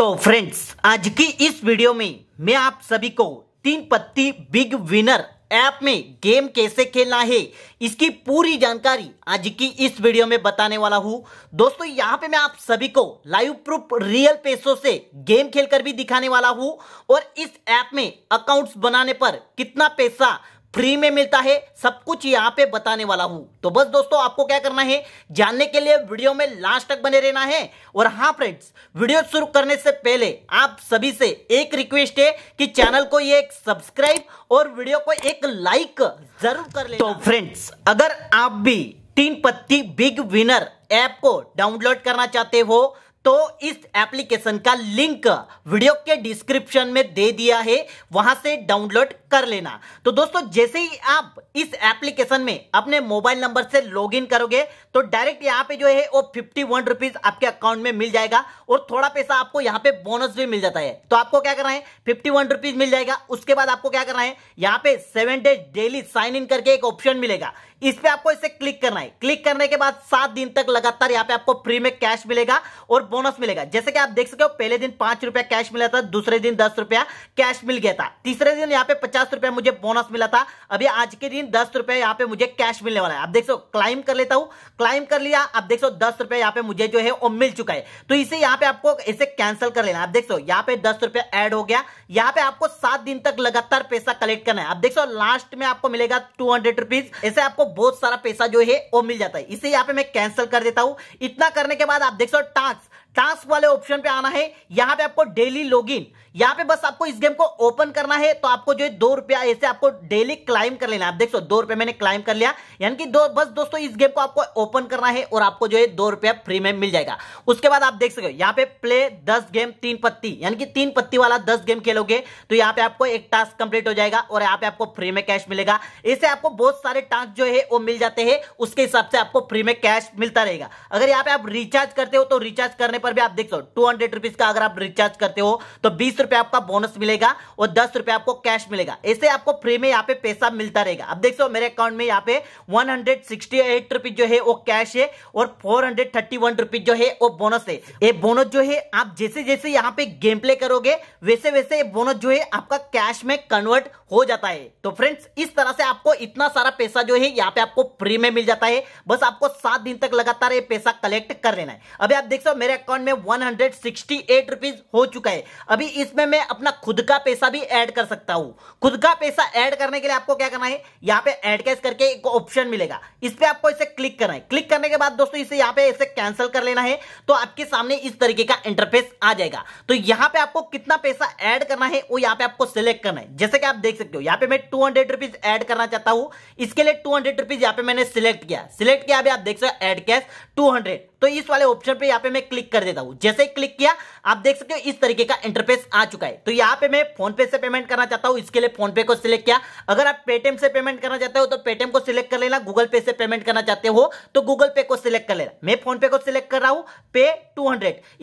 तो फ्रेंड्स आज की इस वीडियो में मैं आप सभी को Teen Patti big winner app में गेम कैसे खेलना है इसकी पूरी जानकारी आज की इस वीडियो में बताने वाला हूं दोस्तों यहां पे मैं आप सभी को लाइव प्रूफ रियल पैसों से गेम खेलकर भी दिखाने वाला हूं और इस ऐप में अकाउंट्स बनाने पर कितना पैसा फ्री में मिलता है सब कुछ यहाँ पे बताने वाला हूं तो बस दोस्तों आपको क्या करना है जानने के लिए वीडियो में लास्ट तक बने रहना है और हाँ फ्रेंड्स वीडियो शुरू करने से पहले आप सभी से एक रिक्वेस्ट है कि चैनल को ये एक सब्सक्राइब और वीडियो को एक लाइक जरूर कर ले तो फ्रेंड्स अगर आप भी Teen Patti big winner app को डाउनलोड करना चाहते हो तो इस एप्लीकेशन का लिंक वीडियो के डिस्क्रिप्शन में दे दिया है वहां से डाउनलोड कर लेना तो दोस्तों जैसे ही आप इस एप्लीकेशन में अपने मोबाइल नंबर से लॉग इन करोगे तो डायरेक्ट यहाँ पे जो है वो फिफ्टी वन रुपीज आपके अकाउंट में मिल जाएगा और थोड़ा पैसा आपको यहाँ पे बोनस भी मिल जाता है तो आपको क्या करना है फिफ्टी वन रुपीज मिल जाएगा उसके बाद आपको क्या करना है यहाँ पे seven days daily sign in करके एक ऑप्शन मिलेगा इस पे आपको इसे क्लिक करना है क्लिक करने के बाद सात दिन तक लगातार यहाँ पे आपको फ्री में कैश मिलेगा और बोनस मिलेगा जैसे कि आप देख सकते हो पहले दिन पांच रुपया कैश मिला था दूसरे दिन दस रुपया कैश मिल गया था तीसरे दिन यहाँ पे पचास पचास रुपया मुझे बोनस मिला था अभी आज के दिन दस रुपए यहाँ पे मुझे कैश मिलने वाला है आप देख सो क्लाइम कर लेता हूँ क्लाइम कर लिया आप देख सो दस रुपए यहाँ पे मुझे जो है वो मिल चुका है तो इसे यहाँ पे आपको इसे कैंसिल कर लेना आप देख सो यहाँ पे दस रुपए एड हो गया यहाँ पे आपको सात दिन तक लगातार पैसा कलेक्ट करना है आप देख सो लास्ट में आपको मिलेगा टू हंड्रेड रुपीज ऐसे आपको बहुत सारा पैसा जो है वो मिल जाता है इसे यहाँ पे मैं कैंसिल कर देता हूँ इतना करने के बाद आप देख सो टास्क टास्क वाले ऑप्शन पे आना है यहां पे आपको डेली लॉगिन यहां पे बस आपको इस गेम को ओपन करना है तो आपको जो है दो रुपया ऐसे आपको डेली क्लाइम कर लेना आप देख सो दो रुपया मैंने क्लाइम कर लिया यानी कि दो बस दोस्तों इस गेम को आपको ओपन करना है और आपको जो है दो रुपया फ्री में मिल जाएगा उसके बाद आप देख सको यहाँ पे प्ले दस गेम तीन पत्ती यानी कि तीन पत्ती वाला दस गेम खेलोगे तो यहाँ पे आपको एक टास्क कंप्लीट हो जाएगा और यहाँ पे आपको फ्री में कैश मिलेगा इसे आपको बहुत सारे टास्क जो है वो मिल जाते हैं उसके हिसाब से आपको फ्री में कैश मिलता रहेगा अगर यहाँ पे आप रिचार्ज करते हो तो रिचार्ज करने पर भी आप देख सकते टू हंड्रेड रुपीज का अगर आप रिचार्ज करते हो तो बीस रुपए आपका बोनस मिलेगा और दस रुपए आपको कैश मिलेगा ऐसे आपको फ्री में यहाँ पे पैसा मिलता रहेगा अब देख सो मेरे अकाउंट में यहाँ पे one hundred sixty eight rupees जो है वो कैश है और four hundred thirty one rupees जो है वो बोनस है ये बोनस जो है आप जैसे जैसे यहाँ पे गेम प्ले करोगे वैसे वैसे ये बोनस जो है आपका कैश में कन्वर्ट हो जाता है तो फ्रेंड्स इस तरह से आपको इतना सारा पैसा जो है यहाँ पे आपको फ्री में मिल जाता है बस आपको सात दिन तक लगातार ये पैसा कलेक्ट कर लेना है अभी आप देख सो मेरे अकाउंट में वन हंड्रेड हो चुका है अभी इसमें मैं अपना खुद का पैसा भी ऐड कर सकता हूं खुद का पैसा ऐड करने के लिए आपको क्या करना है यहाँ पे एड कैश करके एक ऑप्शन मिलेगा इस पर आपको इसे क्लिक करना है क्लिक करने के बाद दोस्तों इसे यहाँ पे इसे कैंसिल कर लेना है तो आपके सामने इस तरीके का इंटरफेस आ जाएगा तो यहाँ पे आपको कितना पैसा एड करना है वो यहाँ पे आपको सिलेक्ट करना है जैसे कि आप देख सकते हो यहाँ पे मैं टू हंड्रेड ऐड करना चाहता हूँ इसके लिए टू हंड्रेड रुपीज यहाँ पे मैंने सिलेक्ट किया सिलेक्ट किया अभी आप देख सकते हो एड कैश टू हंड्रेड तो इस वाले ऑप्शन पे यहाँ पे मैं क्लिक कर कर देता हूं जैसे क्लिक किया आप देख सकते हो इस तरीके का इंटरफेस आ चुका है तो यहाँ पे मैं फोन पे से पेमेंट करना चाहता हूँ इसके लिए फोन पे को सिलेक्ट किया अगर आप पेटीएम से पेमेंट करना चाहते हो तो पेटीएम को सिलेक्ट कर लेना गूगल पे से पेमेंट करना चाहते हो तो गूगल पे को सिलेक्ट कर लेना मैं फोन पे को सिलेक्ट कर रहा हूँ पे टू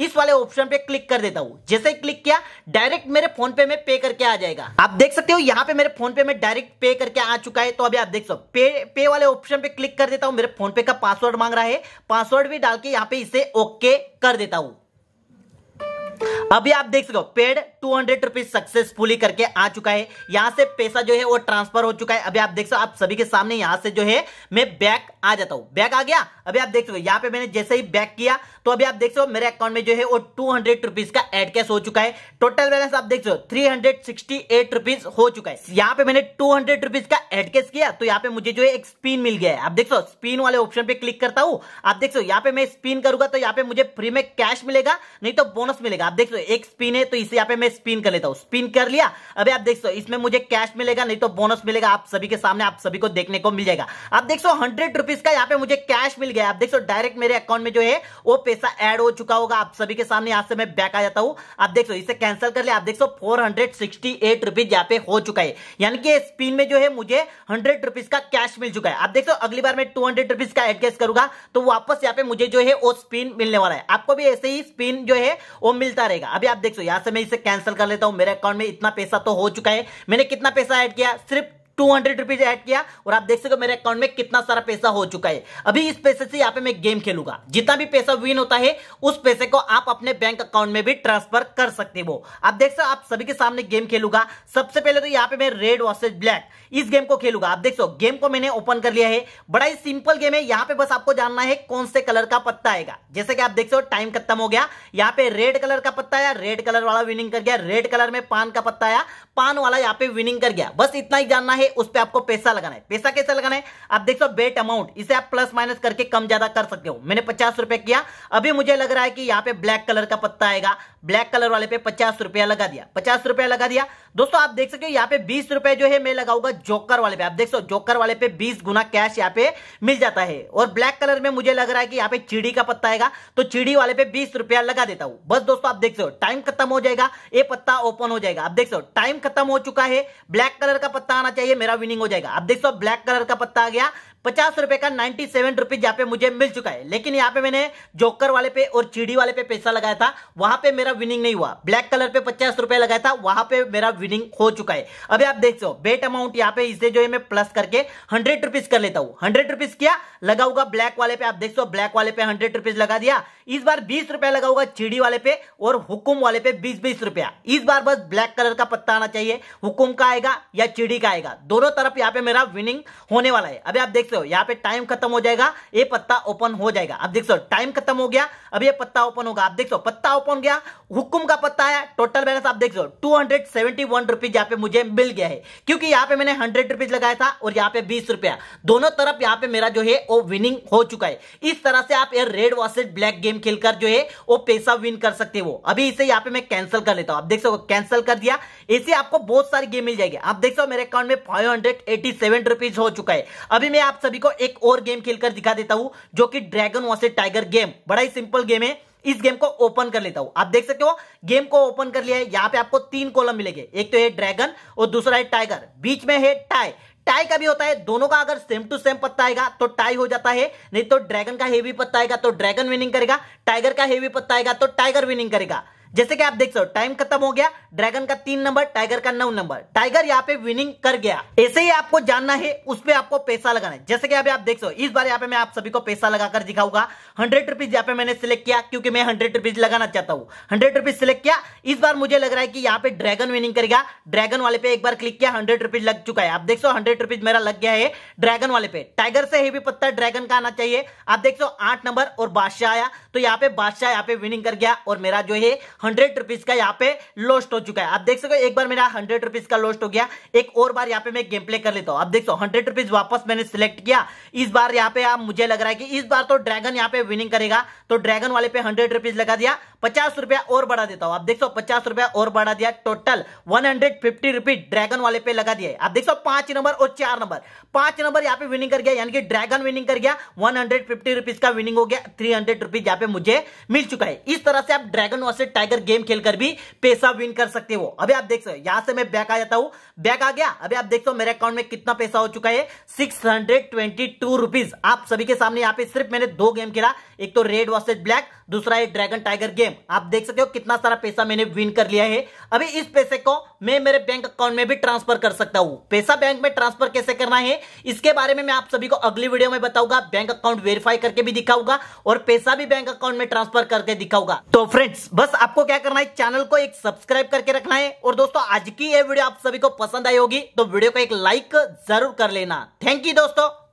इस वाले ऑप्शन पे क्लिक कर देता हूँ जैसे क्लिक किया डायरेक्ट मेरे फोन पे में पे करके आ जाएगा आप देख सकते हो यहाँ पे मेरे फोन पे में डायरेक्ट पे करके आ चुका है तो अभी आप देख सको पे पे वाले ऑप्शन पे क्लिक कर देता हूँ मेरे फोन पे का पासवर्ड मांग रहा है पासवर्ड भी डाल के यहाँ पे इसे ओके कर देता देता हूं अभी आप देख सको paid two hundred rupees successfully करके आ चुका है यहां से पैसा जो है वो ट्रांसफर हो चुका है अभी आप देख सको आप सभी के सामने यहां से जो है मैं बैक आ जाता हूं बैक आ गया अभी आप देख सकते हो यहाँ पे मैंने जैसे ही बैक किया तो अभी आप देख सकते हो मेरे अकाउंट में जो है वो टू हंड्रेड रुपीज का एड कैश हो चुका है टोटल बैलेंस आप देख सकते हो three hundred sixty eight rupees हो चुका है यहाँ पे मैंने टू हंड्रेड रुपीज का एड कैश किया तो यहाँ पे मुझे जो है एक स्पिन मिल गया है आप देख सो स्पिन वाले ऑप्शन पे क्लिक करता हूँ आप देख सो यहाँ पे मैं स्पिन करूंगा तो यहाँ पे मुझे फ्री में कैश मिलेगा नहीं तो बोनस मिलेगा आप देख सो एक स्पिन है तो इसे यहाँ पे मैं स्पिन कर लेता हूँ स्पिन कर लिया अभी आप देख सो इसमें मुझे कैश मिलेगा नहीं तो बोनस मिलेगा आप सभी के सामने आप सभी को देखने को मिल जाएगा आप देख सो हंड्रेड इसका यहाँ पे मुझे कैश मिल गया आप देख सो डायरेक्ट मेरे अकाउंट में जो है वो पैसा एड हो चुका होगा आप सभी के सामने यहाँ से मैं बैक आ जाता हूँ आप देख सो इसे कैंसिल कर लिया आप देख सो four hundred sixty eight rupees यहाँ पे हो चुका है यानी कि स्पिन में जो है मुझे हंड्रेड रुपीज का कैश मिल चुका है आप देख सो अगली बार मैं टू हंड्रेड रुपीज का एड करूंगा तो वापस यहाँ पे मुझे जो है वो स्पिन मिलने वाला है आपको भी ऐसे ही स्पिन जो है वो मिलता रहेगा अभी आप देख सो यहाँ से मैं इसे कैंसिल कर लेता हूँ मेरे अकाउंट में इतना पैसा तो हो चुका है मैंने कितना पैसा एड किया सिर्फ टू हंड्रेड रुपीज एड किया और आप देख सकते हो मेरे अकाउंट में कितना सारा पैसा हो चुका है अभी इस पैसे से यहाँ पे मैं गेम खेलूंगा जितना भी पैसा विन होता है उस पैसे को आप अपने बैंक अकाउंट में भी ट्रांसफर कर सकते हो आप देख सकते आप सभी के सामने गेम खेलूंगा सबसे पहले तो यहाँ पे मैं रेड वर्सेज ब्लैक इस गेम को खेलूंगा आप देख सो गेम को मैंने ओपन कर लिया है बड़ा ही सिंपल गेम है यहाँ पे बस आपको जानना है कौन से कलर का पत्ता आएगा जैसे कि आप देख सो टाइम खत्म हो गया यहाँ पे रेड कलर का पत्ता आया रेड कलर वाला विनिंग कर गया रेड कलर में पान का पत्ता आया पान वाला यहाँ पे विनिंग कर गया बस इतना ही जानना है उस पर आपको पैसा लगाना है पैसा कैसे लगाना है आप देख सो बेट अमाउंट इसे आप प्लस माइनस करके कम ज्यादा कर सकते हो मैंने पचास रुपए किया अभी मुझे लग रहा है कि यहाँ पे ब्लैक कलर का पत्ता आएगा ब्लैक कलर वाले पे पचास रुपया लगा दिया पचास रुपया लगा दिया दोस्तों आप देख सकते हो यहाँ पे बीस रुपए जो है मैं लगाऊंगा जोकर वाले पे आप देख सो जोकर वाले पे बीस गुना कैश यहाँ पे मिल जाता है और ब्लैक कलर में मुझे लग रहा है कि यहाँ पे चिड़ी का पत्ता आएगा तो चिड़ी वाले पे बीस रुपया लगा देता हूं बस दोस्तों आप देख सो टाइम खत्म हो जाएगा ये पत्ता ओपन हो जाएगा आप देख सो टाइम खत्म हो चुका है ब्लैक कलर का पत्ता आना चाहिए मेरा विनिंग हो जाएगा अब देख सो ब्लैक कलर का पत्ता आ गया पचास रुपए का नाइनटी सेवन रुपीज यहाँ पे मुझे मिल चुका है लेकिन यहाँ पे मैंने जोकर वाले पे और चीडी वाले पे पैसा लगाया था वहां पे मेरा विनिंग नहीं हुआ ब्लैक कलर पे पचास रुपए लगाया था वहां पे मेरा विनिंग हो चुका है अभी आप देख सो बेट अमाउंट यहाँ पे इसे जो है मैं प्लस करके हंड्रेड रुपीज कर लेता हूँ हंड्रेड रुपीज किया लगा होगा ब्लैक वाले पे आप देख सो ब्लैक वाले पे हंड्रेड रुपीज लगा दिया इस बार बीस रुपया लगा होगा चीड़ी वाले पे और हुकुम वाले पे बीस बीस रुपया इस बार बस ब्लैक कलर का पत्ता आना चाहिए हुकुम का आएगा या चिड़ी का आएगा दोनों तरफ यहाँ पे मेरा विनिंग होने वाला है अभी आप देख सो सकते हो यहाँ पे टाइम खत्म हो जाएगा ये पत्ता ओपन हो जाएगा अब देख सो टाइम खत्म हो गया अब ये पत्ता ओपन होगा आप देख सो पत्ता ओपन गया हुक्म का पत्ता आया टोटल बैलेंस आप देख सो two hundred seventy one rupees यहाँ पे मुझे मिल गया है क्योंकि यहाँ पे मैंने हंड्रेड रुपीज लगाया था और यहाँ पे बीस रुपया दोनों तरफ यहाँ पे मेरा जो है वो विनिंग हो चुका है इस तरह से आप ये रेड वर्सेज ब्लैक गेम खेलकर जो है वो पैसा विन कर सकते हो अभी इसे यहाँ पे मैं कैंसिल कर लेता हूँ आप देख सको कैंसिल कर दिया ऐसे आपको बहुत सारी गेम मिल जाएगी आप देख सो मेरे अकाउंट में five hundred eighty seven rupees हो चुका है अभी मैं आप सभी को एक और गेम खेलकर दिखा देता हूं जो कि ड्रैगन वॉसेड टाइगर गेम बड़ा ही सिंपल गेम है इस गेम को ओपन कर लेता हूं आप देख सकते हो गेम को ओपन कर लिया है यहां पे आपको तीन कॉलम मिलेंगे एक तो है ड्रैगन और दूसरा है टाइगर बीच में है टाई टाई का भी होता है दोनों का अगर सेम टू सेम पत्ता आएगा तो टाई हो जाता है नहीं तो ड्रैगन का हेवी पत्ता आएगा तो ड्रैगन विनिंग करेगा टाइगर का हेवी पत्ता आएगा तो टाइगर विनिंग करेगा जैसे कि आप देख सकते हो टाइम खत्म हो गया ड्रैगन का तीन नंबर टाइगर का नौ नंबर टाइगर यहाँ पे विनिंग कर गया ऐसे ही आपको जानना है उस पर आपको पैसा लगाना है जैसे कि आप देख सो इस बार यहाँ पे मैं आप सभी को पैसा लगाकर दिखाऊंगा हंड्रेड रुपीज यहाँ पे मैंने सिलेक्ट किया क्योंकि मैं हंड्रेड रुपीज लगाना चाहता हूँ हंड्रेड रुपीज सिलेक्ट किया इस बार मुझे लग रहा है कि यहाँ पे ड्रैगन विनिंग करेगा ड्रैगन वाले पे एक बार क्लिक किया हंड्रेड रुपीज लग चुका है आप देख सो हंड्रेड रुपीज मेरा लग गया है ड्रैगन वाले पे टाइगर से हेवी पत्ता ड्रैगन का आना चाहिए आप देख सो आठ नंबर और बादशाह आया तो यहाँ पे बादशाह यहाँ पे विनिंग कर गया और मेरा जो है हंड्रेड रुपीज का यहाँ पे लॉस्ट हो चुका है आप देख सको एक बार मेरा हंड्रेड रुपीज का लॉस्ट हो गया एक और बार यहाँ पे मैं गेम प्ले कर लेता हूँ आप देख सो हंड्रेड रुपीज वापस मैंने सिलेक्ट किया इस बार यहाँ पे आप मुझे लग रहा है कि इस बार तो ड्रैगन यहाँ पे विनिंग करेगा तो ड्रैगन वाले पे हंड्रेड रुपीज लगा दिया पचास रुपया और बढ़ा देता हूं आप देख सो पचास रुपया और बढ़ा दिया total one hundred fifty rupees dragon वाले पे लगा दिया आप देख सो पांच नंबर और चार नंबर पांच नंबर यहाँ पे विनिंग कर गया यानी कि ड्रैगन विनिंग कर गया वन हंड्रेड फिफ्टी रुपीज का विनिंग हो गया थ्री हंड्रेड रुपीज यहाँ पे मुझे मिल चुका है इस तरह से आप ड्रैगन वर्सेज टाइगर गेम खेलकर भी पैसा विन कर सकते हो अभी आप देख सो यहां से मैं बैक आ जाता हूं बैक आ गया अभी आप देख सो मेरे अकाउंट में कितना पैसा हो चुका है six hundred twenty two rupees आप सभी के सामने यहाँ पे सिर्फ मैंने दो गेम खेला एक तो रेड वर्सेज ब्लैक दूसरा एक ड्रैगन टाइगर गेम गेम आप देख सकते हो कितना सारा पैसा मैंने विन कर लिया है अभी इस पैसे को मैं मेरे बैंक अकाउंट में भी ट्रांसफर कर सकता हूँ पैसा बैंक में ट्रांसफर कैसे करना है इसके बारे में मैं आप सभी को अगली वीडियो में बताऊंगा बैंक अकाउंट वेरीफाई करके भी दिखाऊंगा और पैसा भी बैंक अकाउंट में ट्रांसफर करके दिखाऊंगा तो फ्रेंड्स बस आपको क्या करना है चैनल को एक सब्सक्राइब करके रखना है और दोस्तों आज की ये वीडियो आप सभी को पसंद आई होगी तो वीडियो को एक लाइक जरूर कर लेना थैंक यू दोस्तों